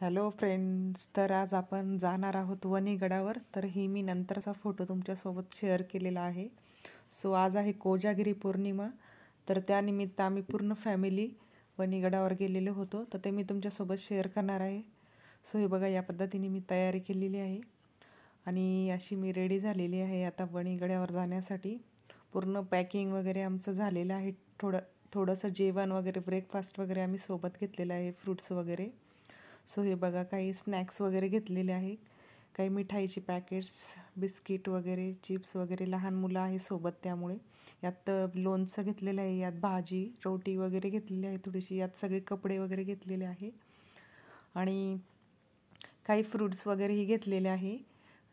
hello friends तर आज आपण जाणार आहोत वणीगडावर तर ही मी नंतरचा फोटो तुमच्यासोबत शेअर केलेला आहे सो आज आहे कोजागिरी पौर्णिमा तर त्यानिमित्त आम्ही पूर्ण फॅमिली वणीगडावर गेलेलो होतो तर ते मी तुमच्यासोबत शेअर करणार आहे सो हे बघा या पद्धतीने मी तयारी केलेली आहे आणि अशी मी रेडी झालेली आहे आता वणीगड्यावर जाण्यासाठी पूर्ण पॅकिंग वगैरे आमचं झालेलं आहे थोडं थोडंसं जेवण वगैरे ब्रेकफास्ट वगैरे आम्ही सोबत घेतलेलं आहे फ्रूट्स वगैरे सो हे बघा काही स्नॅक्स वगैरे घेतलेले आहे काही मिठाईची पॅकेट्स बिस्किट वगैरे चिप्स वगैरे लहान मुलं आहे सोबत त्यामुळे यात लोणचं घेतलेलं आहे यात भाजी रोटी वगैरे घेतलेली आहे थोडीशी यात सगळे कपडे वगैरे घेतलेले आहे आणि काही फ्रूट्स वगैरेही घेतलेले आहे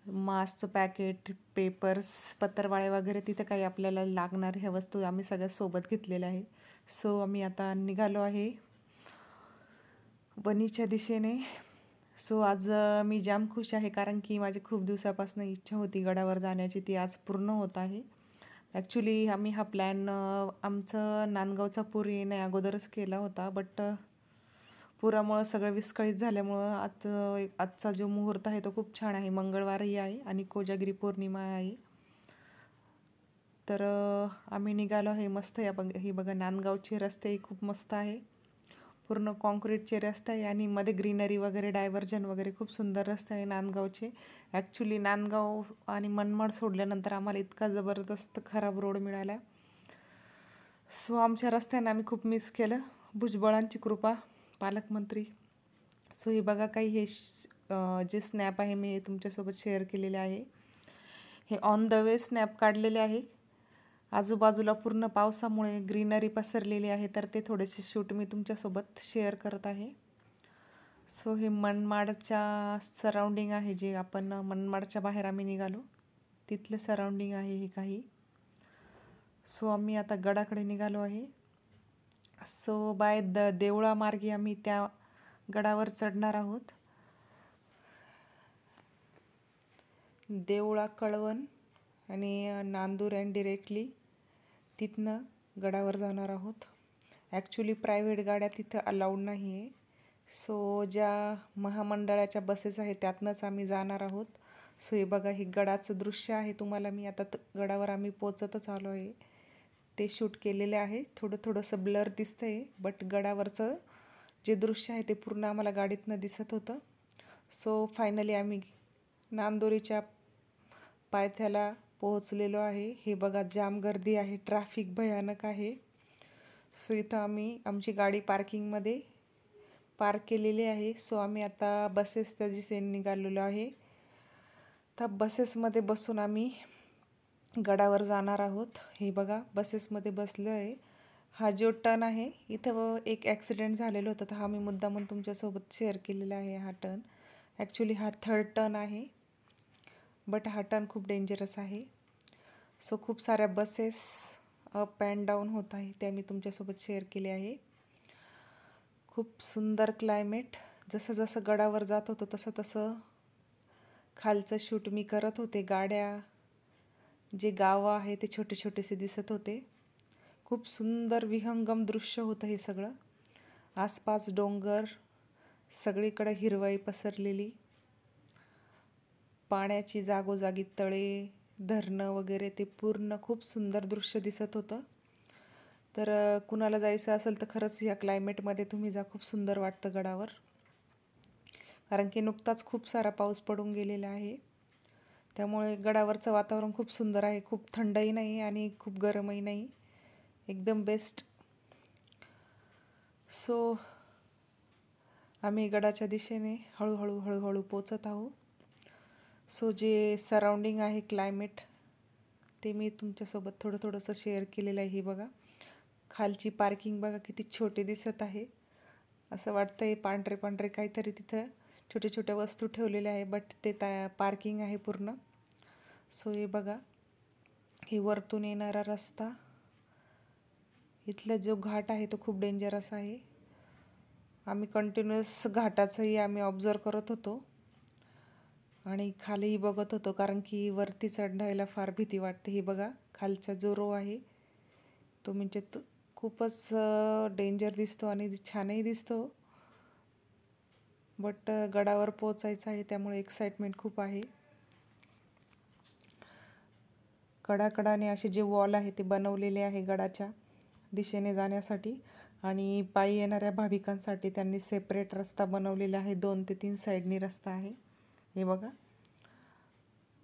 मास्कचं पॅकेट पेपर्स पत्रवाळे वगैरे तिथं काही आपल्याला लागणार ह्या वस्तू आम्ही सगळ्या सोबत घेतलेल्या आहे सो आम्ही आता निघालो आहे बनीच्या दिशेने सो आज मी जाम खुश आहे कारण की माझी खूप दिवसापासून इच्छा होती गडावर जाण्याची ती आज पूर्ण होत आहे ॲक्च्युली आम्ही हा प्लॅन आमचं नांदगावचा पूर येण्या अगोदरच केला होता बट पुरामुळं सगळं विस्कळीत झाल्यामुळं आज आजचा जो मुहूर्त आहे तो खूप छान आहे मंगळवारही आहे आणि कोजागिरी पौर्णिमा आहे तर आम्ही निघालो आहे मस्त या बघ हे बघा नांदगावचे रस्ते खूप मस्त आहे पूर्ण कॉन्क्रीटचे रस्ता आहे आणि मध्ये ग्रीनरी वगैरे डायव्हर्जन वगैरे खूप सुंदर रस्ता आहे नांदगावचे ॲक्च्युली नांदगाव आणि मनमाड सोडल्यानंतर आम्हाला इतका जबरदस्त खराब रोड मिळाला सो आमच्या रस्त्यानं आम्ही खूप मिस केलं भुजबळांची कृपा पालकमंत्री सो हे बघा काही हे जे स्नॅप आहे मी तुमच्यासोबत शेअर केलेले आहे हे ऑन द वे स्नॅप काढलेले आहे आजूबाजूला पूर्ण पावसामुळे ग्रीनरी पसरलेली आहे तर ते थोडेसे शूट मी तुमच्यासोबत शेअर करत आहे सो हे मनमाडच्या सराउंडिंग आहे जे आपण मनमाडच्या बाहेर आम्ही निघालो तिथलं सराउंडिंग आहे हे काही सो आम्ही आता गडाकडे निघालो आहे सो बाय द देवळा आम्ही त्या गडावर चढणार आहोत देवळा कळवण आणि नांदूर अँड डिरेक्टली तिथनं गडावर जाणार आहोत ॲक्च्युली प्रायव्हेट गाड्या तिथं अलाउड नाही आहे सो ज्या महामंडळाच्या बसेस आहेत त्यातनंच आम्ही जाणार आहोत सो हे बघा हे गडाचं दृश्य आहे तुम्हाला मी आता गडावर आम्ही पोचतच आलो आहे ते शूट केलेले आहे थोडं थोडंसं ब्लर दिसतं आहे बट गडावरचं जे दृश्य आहे ते पूर्ण आम्हाला गाडीतनं दिसत होतं सो फायनली आम्ही नांदोरीच्या पायथ्याला पोहोचलेलो आहे हे बघा जाम गर्दी आहे ट्रॅफिक भयानक आहे सो इथं आम्ही आमची गाडी पार्किंगमध्ये पार्क केलेली आहे सो आम्ही आता बसेस त्या दिशेने निघालेलो आहे तर बसेसमध्ये बसून आम्ही गडावर जाणार आहोत हे बघा बसेसमध्ये बसलो आहे हा जो टर्न आहे इथं एक ॲक्सिडेंट झालेलं होतं तर हा मी मुद्दा म्हणून तुमच्यासोबत शेअर केलेला आहे हा टर्न ॲक्च्युली हा थर्ड टर्न आहे बट हा टर्न खूप डेंजरस आहे सो खूप साऱ्या बसेस अप अँड डाऊन होत आहे त्या मी तुमच्यासोबत शेअर केले आहे खूप सुंदर क्लायमेट जसं जसं गडावर जात होतो तसं तसं खालचं शूट मी करत होते गाड्या जे गावं आहे ते छोटे छोटेसे दिसत होते खूप सुंदर विहंगम दृश्य होतं हे सगळं आसपास डोंगर सगळीकडं हिरवाई पसरलेली पाण्याची जागोजागी तळे धरणं वगैरे ते पूर्ण खूप सुंदर दृश्य दिसत होतं तर कुणाला जायचं असेल तर खरंच ह्या क्लायमेटमध्ये तुम्ही जा खूप सुंदर वाटतं गडावर कारण की नुकताच खूप सारा पाऊस पडून गेलेला आहे त्यामुळे गडावरचं वातावरण खूप सुंदर आहे खूप थंडही नाही आणि खूप गरमही नाही एकदम बेस्ट सो आम्ही गडाच्या दिशेने हळूहळू हळूहळू पोचत आहोत सो जे सराउंडिंग आहे क्लायमेट ते मी तुमच्यासोबत थोडं थोडंसं शेअर केलेलं आहे हे बघा खालची पार्किंग बघा किती छोटे दिसत आहे असं वाटतं आहे पांढरे पांढरे काहीतरी तिथं छोट्या छोट्या वस्तू ठेवलेल्या आहे बट ते पार्किंग आहे पूर्ण सो हे बघा हे वरतून येणारा रस्ता इथला जो घाट आहे तो खूप डेंजरस आहे आम्ही कंटिन्युअस घाटाचंही आम्ही ऑब्झर्व करत होतो आणि खालीही बघत होतो कारण की वरती चढायला फार भीती वाटते हे बघा खालचा जो रो आहे तो म्हणजे खूपच डेंजर दिसतो आणि छानही दिसतो बट गडावर पोचायचं आहे त्यामुळे एक्साइटमेंट खूप आहे कडाकडाने असे जे वॉल आहे ते बनवलेले आहे गडाच्या दिशेने जाण्यासाठी आणि पायी येणाऱ्या भाविकांसाठी त्यांनी सेपरेट रस्ता बनवलेला आहे दोन ते तीन साईडनी रस्ता आहे हे बघा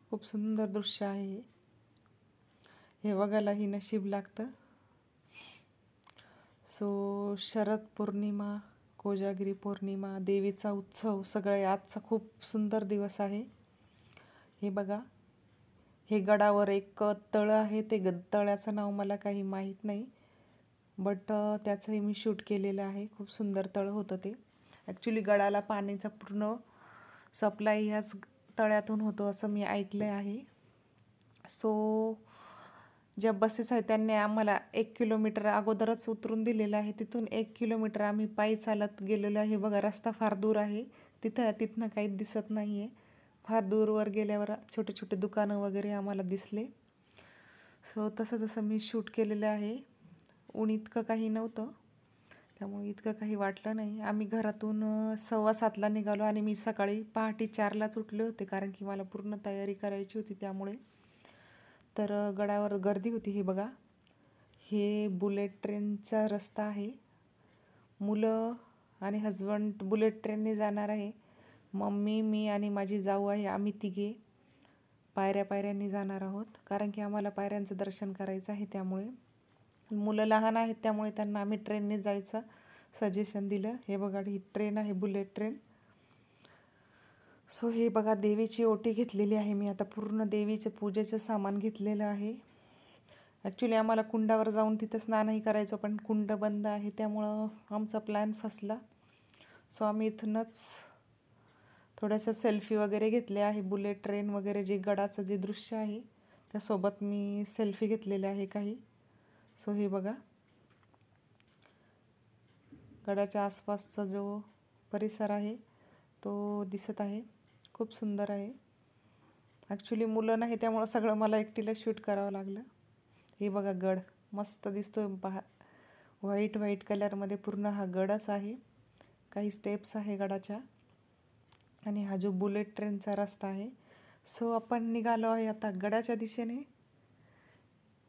खूप सुंदर दृश्य आहे हे बघायला ही नशीब लागतं सो शरद पौर्णिमा कोजागिरी पौर्णिमा देवीचा उत्सव सगळे आजचा खूप सुंदर दिवस आहे हे बघा हे गडावर एक तळं आहे ते ग तळ्याचं नाव मला काही माहीत नाही बट त्याचंही मी शूट केलेलं आहे खूप सुंदर तळ होतं ते ॲक्च्युली गडाला पाण्याचा पूर्ण सप्लाय ह्याच तळ्यातून होतो असं मी ऐकलं आहे सो ज्या बसेस आहेत त्यांनी आम्हाला एक किलोमीटर अगोदरच उतरून दिलेलं आहे तिथून एक किलोमीटर आम्ही पायी चालत गेलेलो आहे बघा रस्ता फार दूर आहे तिथं तिथनं काही दिसत नाही आहे फार दूरवर गेल्यावर छोटे छोटे दुकानं वगैरे आम्हाला दिसले सो तसं तसं मी शूट केलेलं आहे उणीतकं इतकं काही नव्हतं त्यामुळे इतकं काही वाटलं नाही आम्ही घरातून सव्वा सातला निघालो आणि मी सकाळी पहाटे चारलाच उठले होते कारण की मला पूर्ण तयारी करायची होती त्यामुळे तर गडावर गर्दी होती हे बघा हे बुलेट ट्रेनचा रस्ता आहे मुलं आणि हजबंड बुलेट ट्रेनने जाणार आहे मम्मी मी आणि माझी जाऊ आहे आम्ही तिघे पायऱ्या पायऱ्यांनी जाणार आहोत कारण की आम्हाला पायऱ्यांचं दर्शन करायचं आहे त्यामुळे मुलं लहान आहेत त्यामुळे त्यांना आम्ही ट्रेनने जायचं सजेशन दिलं हे बघा ही ट्रेन आहे बुलेट ट्रेन सो हे बघा देवीची ओटी घेतलेली आहे मी आता पूर्ण देवीचं पूजेचं सामान घेतलेलं आहे ॲक्च्युली आम्हाला कुंडावर जाऊन तिथं स्नानही करायचो पण कुंड बंद आहे त्यामुळं आमचा प्लॅन फसला सो आम्ही इथूनच थोड्याशा सेल्फी वगैरे घेतले आहे बुलेट ट्रेन वगैरे जे गडाचं जे दृश्य आहे त्यासोबत मी सेल्फी घेतलेले आहे काही सो हे बघा गडाच्या आसपासचा जो परिसर आहे तो दिसत आहे खूप सुंदर आहे ॲक्च्युली मुलं नाही त्यामुळं सगळं मला एकटीला शूट करावं लागलं हे बघा गड मस्त दिसतोय पहा व्हाईट व्हाईट कलरमध्ये पूर्ण हा गडच आहे काही स्टेप्स आहे गडाच्या आणि हा जो बुलेट ट्रेनचा रस्ता आहे सो आपण निघालो आहे आता गडाच्या दिशेने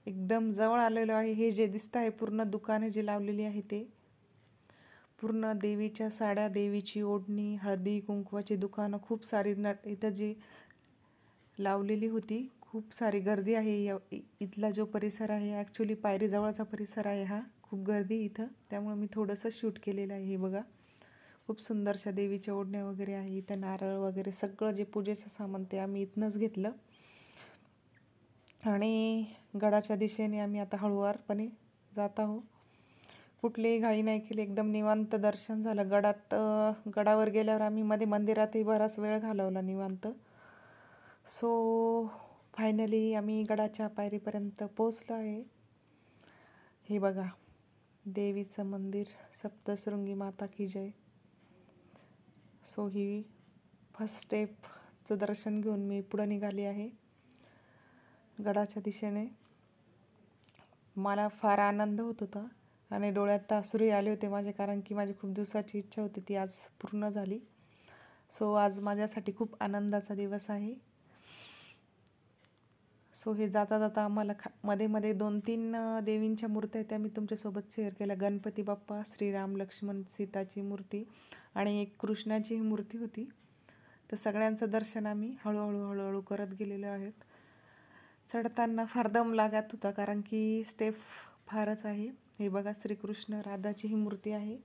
एकदम जवळ आलेलो आहे हे जे दिसतं आहे पूर्ण दुकाने जे लावलेली आहे ते पूर्ण देवीच्या साड्या देवीची ओढणी हळदी कुंकवाची दुकानं खूप सारी न इथं जी लावलेली होती खूप सारी गर्दी आहे या इथला जो परिसर आहे ॲक्च्युली पायरीजवळचा परिसर आहे हा खूप गर्दी इथं त्यामुळे मी थोडंसं शूट केलेलं आहे हे बघा खूप सुंदरशा देवीच्या ओढण्या वगैरे आहे इथं नारळ वगैरे सगळं जे पूजेचं सामान ते आम्ही इथनंच घेतलं आणि गडाच्या दिशेने आम्ही आता हळूवारपणे जात आहो कुठलीही घाई नाही केली एकदम निवांत दर्शन झालं गडात गडावर गेल्यावर आम्ही मध्ये मंदिरातही बराच वेळ घालवला निवांत सो फायनली आम्ही गडाच्या पायरीपर्यंत पोचलो आहे हे बघा देवीचं मंदिर सप्तशृंगी माता की जय सो ही फर्स्ट स्टेपचं दर्शन घेऊन मी पुढं निघाली आहे गडाच्या दिशेने मला फार आनंद होत होता आणि डोळ्यात तासुरी आले होते माझे कारण की माझी खूप दिवसाची इच्छा होती ती आज पूर्ण झाली सो आज माझ्यासाठी खूप आनंदाचा दिवस आहे सो हे जाता जाता आम्हाला खा मध्ये मध्ये दोन तीन देवींच्या मूर्त्या त्या मी तुमच्यासोबत शेअर केल्या गणपती बाप्पा श्रीराम लक्ष्मण सीताची मूर्ती आणि एक कृष्णाची मूर्ती होती तर सगळ्यांचं दर्शन आम्ही हळूहळू हळूहळू करत गेलेलो आहेत चढताना फार दम लागत होता कारण की स्टेप फारच आहे हे बघा श्रीकृष्ण राधाची ही मूर्ती आहे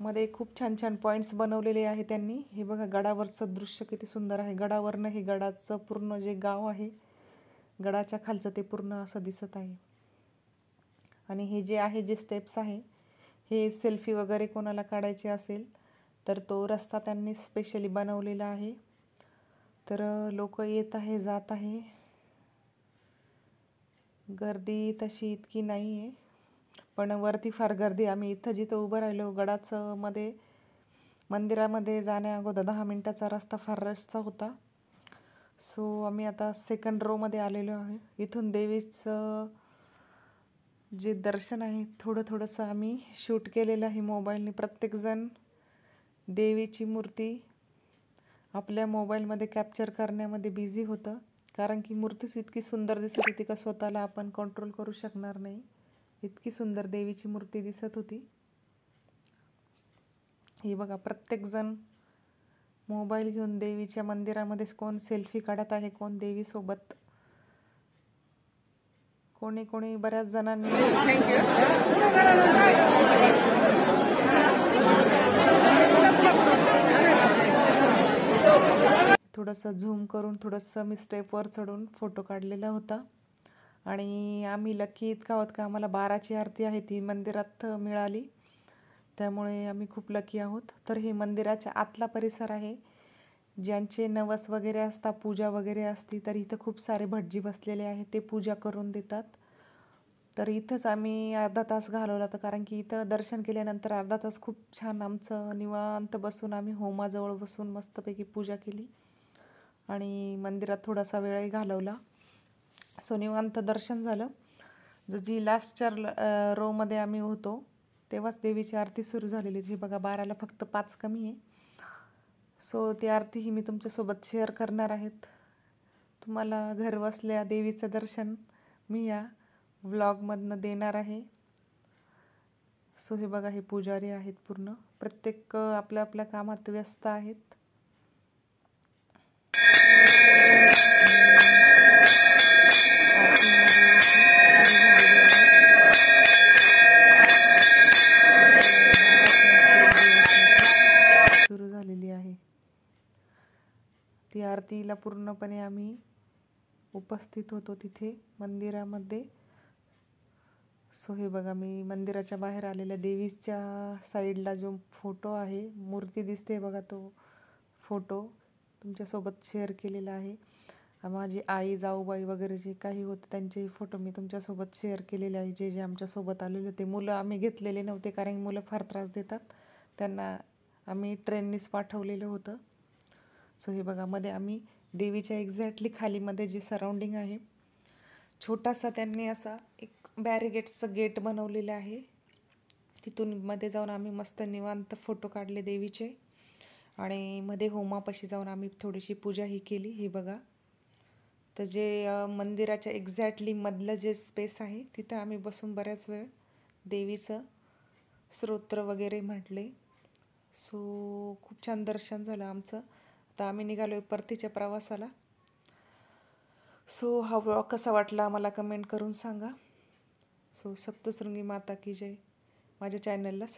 मध्ये खूप छान छान पॉईंट्स बनवलेले आहे त्यांनी हे बघा गडावरचं दृश्य किती सुंदर आहे गडावरनं हे गडाचं पूर्ण जे गाव आहे गडाच्या खालचं ते पूर्ण असं दिसत आहे आणि हे जे आहे जे स्टेप्स आहे हे सेल्फी वगैरे कोणाला काढायचे असेल तर तो रस्ता त्यांनी स्पेशली बनवलेला आहे तर लोक येत आहे जात आहे गर्दी तशी इतकी नाही आहे पण वरती फार गर्दी आम्ही इथं जिथं उभं राहिलो गडाचं मध्ये मंदिरामध्ये जाण्याअगोदर दहा मिनटाचा रस्ता फार रशचा होता सो आम्ही आता सेकंड रोमध्ये आलेलो आहे इथून देवीचं जे दर्शन आहे थोडं थोडंसं आम्ही शूट केलेलं आहे मोबाईलने प्रत्येकजण देवीची मूर्ती आपल्या मोबाईलमध्ये कॅप्चर करण्यामध्ये बिझी होतं कारण की मूर्तीच इतकी सुंदर दिसत होती का स्वतःला आपण कंट्रोल करू शकणार नाही इतकी सुंदर देवीची मूर्ती दिसत होती ही बघा प्रत्येकजण मोबाईल घेऊन देवीच्या मंदिरामध्ये कोण सेल्फी काढत आहे कोण देवीसोबत कोणी कोणी बऱ्याच जणांनी थोडंसं झूम करून थोडंसं मी स्टेपवर चढून फोटो काढलेला होता आणि आम्ही लकी इतका आहोत का आम्हाला बाराची आरती आहे ती मंदिरात मिळाली त्यामुळे आम्ही खूप लकी आहोत तर हे मंदिराच्या आतला परिसर आहे ज्यांचे नवस वगैरे असता पूजा वगैरे असती तर इथं खूप सारे भटजी बसलेले आहेत ते पूजा करून देतात तर इथंच आम्ही अर्धा तास घालवला होता कारण की इथं दर्शन केल्यानंतर अर्धा तास खूप छान आमचं निवांत बसून आम्ही होमाजवळ बसून मस्तपैकी पूजा केली आणि मंदिरात थोडासा वेळही घालवला सो निवांत दर्शन झालं ज जी लास्ट चार रोमध्ये आम्ही होतो तेव्हाच देवीची आरती सुरू झालेली हे बघा बाराला फक्त पाच कमी आहे सो ती आरती ही मी तुमच्यासोबत शेअर करणार आहेत तुम्हाला घर बसल्या देवीचं दर्शन मी या व्लॉगमधनं देणार आहे सो हे बघा हे पुजारी आहेत पूर्ण प्रत्येक आपल्या आपल्या कामात व्यस्त आहेत सुरू झालेली आहे ती आरतीला पूर्णपणे आम्ही उपस्थित होतो तिथे मंदिरामध्ये सो हे बघा मी मंदिराच्या बाहेर आलेल्या देवीच्या साईडला जो फोटो आहे मूर्ती दिसते बघा तो फोटो तुमच्यासोबत शेअर केलेला आहे माझी आई जाऊबाई वगैरे जे काही होते त्यांचेही फोटो मी तुमच्यासोबत शेअर केलेले आहे जे जे आमच्यासोबत आलेले होते मुलं आम्ही घेतलेले नव्हते कारण मुलं फार त्रास देतात त्यांना आम्ही ट्रेननीच पाठवलेलं होतं सो हे बघा मध्ये आम्ही देवीच्या एक्झॅक्टली खालीमध्ये जे सराउंडिंग आहे छोटासा त्यांनी असा एक बॅरिगेट्सचं गेट बनवलेलं आहे तिथून मध्ये जाऊन आम्ही मस्त निवांत फोटो काढले देवीचे आणि मध्ये होमापाशी जाऊन आम्ही थोडीशी पूजाही केली हे बघा तर जे मंदिराच्या एक्झॅक्टली मधलं जे स्पेस आहे तिथं आम्ही बसून बऱ्याच वेळ देवीचं स्रोत्र वगैरे म्हटले सो खूप छान दर्शन झालं आमचं आता आम्ही निघालो आहे परतीच्या प्रवासाला सो हा ब्लॉग कसा वाटला मला कमेंट करून सांगा सो सप्तशृंगी माता की जय माझ्या चॅनलला